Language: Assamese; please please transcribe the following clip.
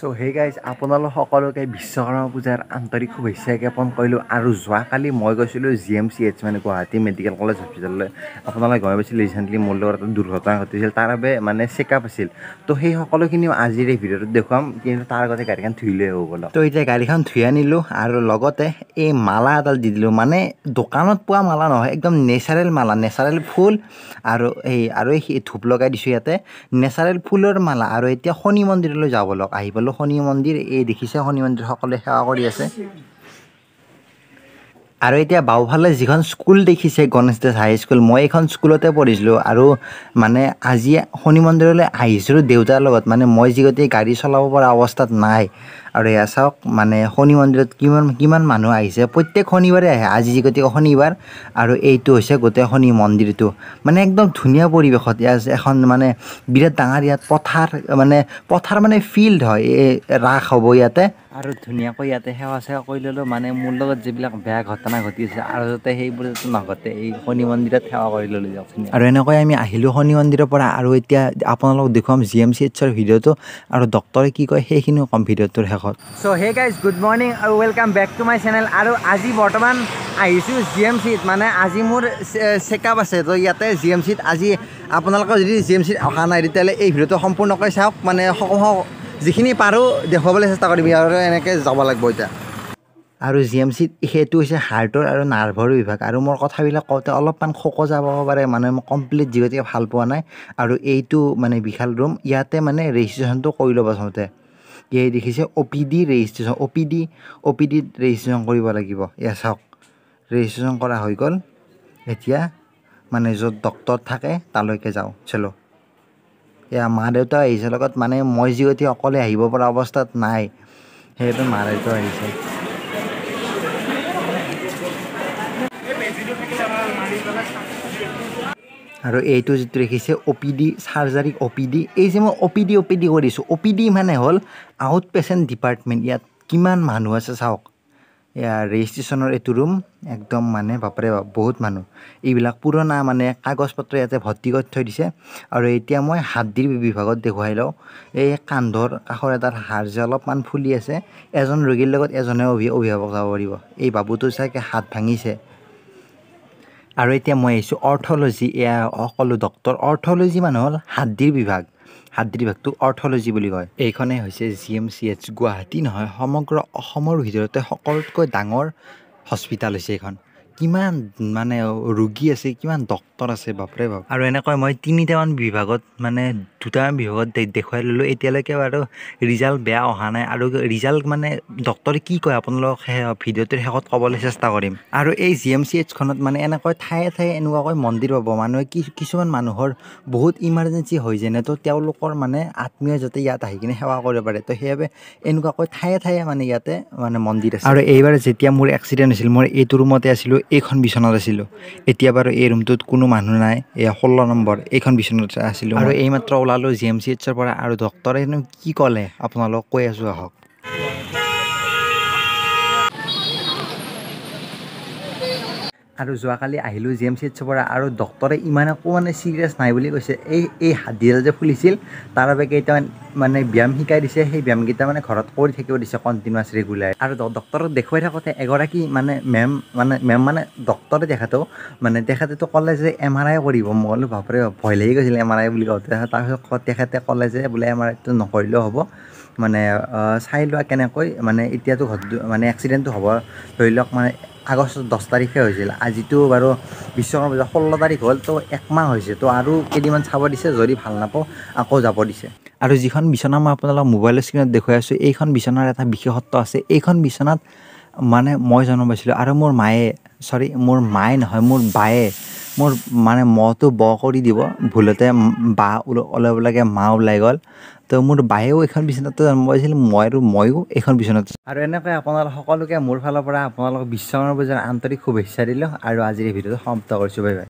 চ' হেই গাইজ আপোনালোক সকলোকে বিশ্বকৰ্মা পূজাৰ আন্তৰিক শুভেচ্ছা জ্ঞাপন কৰিলোঁ আৰু যোৱাকালি মই গৈছিলোঁ জি এম চি এইচ মানে গুৱাহাটী মেডিকেল কলেজ হস্পিটেললৈ আপোনালোকে গমে পাইছিল ৰিচেণ্টলি মোৰ লগত এটা দুৰ্ঘটনা ঘটিছিল তাৰ বাবে মানে চেকআপ আছিল ত' সেই সকলোখিনিও আজিৰ এই ভিডিঅ'টোত দেখুৱাম কিন্তু তাৰ আগতে গাড়ীখন ধুই লৈ আহিব গ'লো ত' এতিয়া গাড়ীখন ধুই আনিলোঁ আৰু লগতে এই মালা এডাল দি দিলোঁ মানে দোকানত পোৱা মালা নহয় একদম নেচাৰেল মালা নেচাৰেল ফুল আৰু এই আৰু এই ধূপ লগাই দিছোঁ ইয়াতে নেচাৰেল ফুলৰ মালা আৰু এতিয়া শনি মন্দিৰলৈ যাব লগ আহিবলৈ হ'লোঁ শনি মন্দিৰ এই দেখিছে শনি মন্দিৰ সকলোৱে সেৱা কৰি আছে আৰু এতিয়া বাওঁফালে যিখন স্কুল দেখিছে গণেশ গণেশদাস হাইস্কুল মই এইখন স্কুলতে পঢ়িছিলোঁ আৰু মানে আজি শনি মন্দিৰলৈ আহিছিলোঁ দেউতাৰ লগত মানে মই যিহেতু গাড়ী চলাব পৰা অৱস্থাত নাই আৰু এয়া চাওক মানে শনি মন্দিৰত কিমান কিমান মানুহ আহিছে প্ৰত্যেক শনিবাৰে আহে আজি যি গতিকে শনিবাৰ আৰু এইটো হৈছে গোটেই শনি মন্দিৰটো মানে একদম ধুনীয়া পৰিৱেশত ইয়াত এখন মানে বিৰাট ডাঙৰ ইয়াত পথাৰ মানে পথাৰ মানে ফিল্ড হয় এই ৰাস হ'ব ইয়াতে আৰু ধুনীয়াকৈ ইয়াতে সেৱা চেৱা কৰি ল'লোঁ মানে মোৰ লগত যিবিলাক বেয়া ঘটনা ঘটিছে আৰু যাতে সেইবোৰ যাতে নঘটে এই শনি মন্দিৰত সেৱা কৰি ল'লোঁ যাওক আৰু এনেকৈ আমি আহিলোঁ শনি মন্দিৰৰ পৰা আৰু এতিয়া আপোনালোকক দেখুৱাম জি এম চি এইচৰ ভিডিঅ'টো আৰু ডক্তৰে কি কয় সেইখিনিও কম ভিডিঅ'টোৰ শেষ শেষত so' hey guys good morning আৰু welcome back to my channel আৰু আজি বৰ্তমান আহিছোঁ জি এম চিত মানে আজি মোৰ চেক আপ আছে তো ইয়াতে জি এম চিত আজি আপোনালোকৰ যদি জি এম চিত অহা নাই তেতিয়াহ'লে এই ভিডিঅ'টো সম্পূৰ্ণকৈ চাওক মানে যিখিনি পাৰোঁ দেখুৱাবলৈ চেষ্টা কৰিম আৰু এনেকৈ যাব লাগিব এতিয়া আৰু জি এম চিত সেইটো হৈছে হাৰ্টৰ আৰু নাৰ্ভৰ বিভাগ আৰু মোৰ কথাবিলাক কওঁতে অলপমান শকো যাব পাৰে মানে মই কমপ্লিট যিহেতু ভাল পোৱা নাই আৰু এইটো মানে বিশাল ৰুম ইয়াতে মানে ৰেজিষ্ট্ৰেশ্যনটো কৰি ল'ব আচলতে ইয়াই দেখিছে O' P D registration O' P D অ' পি ডিত ৰেজিষ্ট্ৰেশ্যন কৰিব লাগিব এয়া চাওক ৰেজিষ্ট্ৰেশ্যন কৰা হৈ গ'ল এতিয়া মানে য'ত ডক্তৰ থাকে তালৈকে যাওঁ চলো এয়া মা দেউতা আহিছে লগত মানে মই যিহেতু অকলে আহিব পৰা অৱস্থাত নাই সেইটো মা দেউতা আহিছে আৰু এইটো যিটো ৰাখিছে O' P D surgery O' P D এই যে মই অ' পি ডি অ' পি ডি কৰিছোঁ অ' পি ডি মানে হ'ল আউট পেচেণ্ট ডিপাৰ্টমেণ্ট ইয়াত কিমান মানুহ আছে চাওক এয়া ৰেজিষ্ট্ৰেশ্যনৰ এইটো ৰুম একদম মানে বাপৰে বাপ বহুত মানুহ এইবিলাক পুৰণা মানে কাগজ পত্ৰ ইয়াতে ভৰ্তি কৰি থৈ দিছে আৰু এতিয়া মই হাতদিৰ বিভাগত দেখুৱাই লওঁ এই কান্ধৰ কাষৰ এটা হাৰ যে অলপমান ফুলি আছে এজন ৰোগীৰ লগত এজনে অভি অভিভাৱক যাব পাৰিব এই বাবুটো চাগে হাত ভাঙিছে আৰু এতিয়া মই আহিছোঁ অৰ্থলজি এয়া সকলো ডক্টৰ অৰ্থলজি মানুহ হ'ল হাদ্দিৰ বিভাগ হাদ্দিৰ বিভাগটো অৰ্থলজি বুলি কয় এইখনে হৈছে G M C H Guwahati নহয় সমগ্ৰ অসমৰ ভিতৰতে সকলোতকৈ ডাঙৰ হস্পিটেল হৈছে এইখন কিমান মানে ৰোগী আছে কিমান ডক্তৰ আছে বাপৰে বাপ আৰু এনেকৈ মই তিনিটামান বিভাগত মানে দুটামান বিভাগত দেখুৱাই ল'লোঁ এতিয়ালৈকে বাৰু ৰিজাল্ট বেয়া অহা নাই আৰু ৰিজাল্ট মানে ডক্তৰে কি কয় আপোনালোকক ভিডিঅ'টোৰ শেষত ক'বলৈ চেষ্টা কৰিম আৰু এই জি এম চি এইচখনত মানে এনেকৈ ঠায়ে ঠায়ে এনেকুৱাকৈ মন্দিৰ পাব মানুহে কি কিছুমান মানুহৰ বহুত ইমাৰ্জেঞ্চি হৈ যায়নে তো তেওঁলোকৰ মানে আত্মীয় যাতে ইয়াত আহি কিনে সেৱা কৰিব পাৰে তো সেইবাবে এনেকুৱাকৈ ঠায়ে ঠায়ে মানে ইয়াতে মানে মন্দিৰ আছে আৰু এইবাৰ যেতিয়া মোৰ এক্সিডেণ্ট হৈছিল মই এইটো ৰুমতে আছিলোঁ এইখন বিচনাত আছিলোঁ এতিয়া বাৰু এই ৰুমটোত কোনো মানুহ নাই এয়া ষোল্ল নম্বৰ এইখন বিচনাত আছিলোঁ আৰু এইমাত্ৰ ওলালোঁ জি এম চি এইচৰ পৰা আৰু ডক্তৰেনো কি ক'লে আপোনালোকক কৈ আছোঁ আহক আৰু যোৱাকালি আহিলোঁ জি এম চি এইচৰ পৰা আৰু ডক্তৰে একো মানে চিৰিয়াছ নাই বুলি কৈছে এই এই হাতডিডাল যে ফুলিছিল তাৰ বাবে কেইটামান মানে ব্যায়াম শিকাই দিছে সেই ব্যায়ামকেইটা মানে ঘৰত কৰি থাকিব দিছে কণ্টিনিউছ ৰেগুলাৰ আৰু ডক্তৰক দেখুৱাই থাকোঁতে এগৰাকী মানে মেম মানে মেম মানে ডক্তৰে দেখাতো মানে তেখেতেতো ক'লে যে এম আৰ আই কৰিব মই বোলো বাপৰে ভয় লাগি গৈছিল এম আৰ আই বুলি কওঁতে তাৰপিছত তেখেতে ক'লে যে বোলে এম আৰ আইটো নকৰিলেও হ'ব মানে চাই লোৱা কেনেকৈ মানে এতিয়াতো মানে এক্সিডেণ্টটো হ'ব ধৰি লওক মানে আগষ্ট দহ তাৰিখে হৈছিল আজিতো বাৰু বিশ্বকৰ্মা পূজা ষোল্ল তাৰিখ হ'ল তো একমাহ হৈছে তো আৰু কেইদিনমান চাব দিছে যদি ভাল নাপাওঁ আকৌ যাব দিছে আৰু যিখন বিচনা মই আপোনালোকক মোবাইলৰ স্ক্ৰীণত দেখুৱাই আছোঁ এইখন বিচনাৰ এটা বিশেষত্ব আছে এইখন বিচনাত মানে মই জন্ম পাইছিলোঁ আৰু মোৰ মায়ে চৰি মোৰ মায়ে নহয় মোৰ বায়ে মোৰ মানে মহটো ব কৰি দিব ভুলতে বা ওলাব লাগে মা ওলাই গ'ল তো মোৰ বায়েও এইখন বিচনাতে জন্ম পাইছিল মই আৰু ময়ো এইখন বিচনাত আৰু এনেকৈ আপোনালোক সকলোকে মোৰ ফালৰ পৰা আপোনালোকক বিশ্বকৰ্মা পূজাৰ আন্তৰিক শুভেচ্ছা দিলোঁ আৰু আজিৰ এই ভিডিঅ'টো সমাপ্ত কৰিছোঁ বাই বাই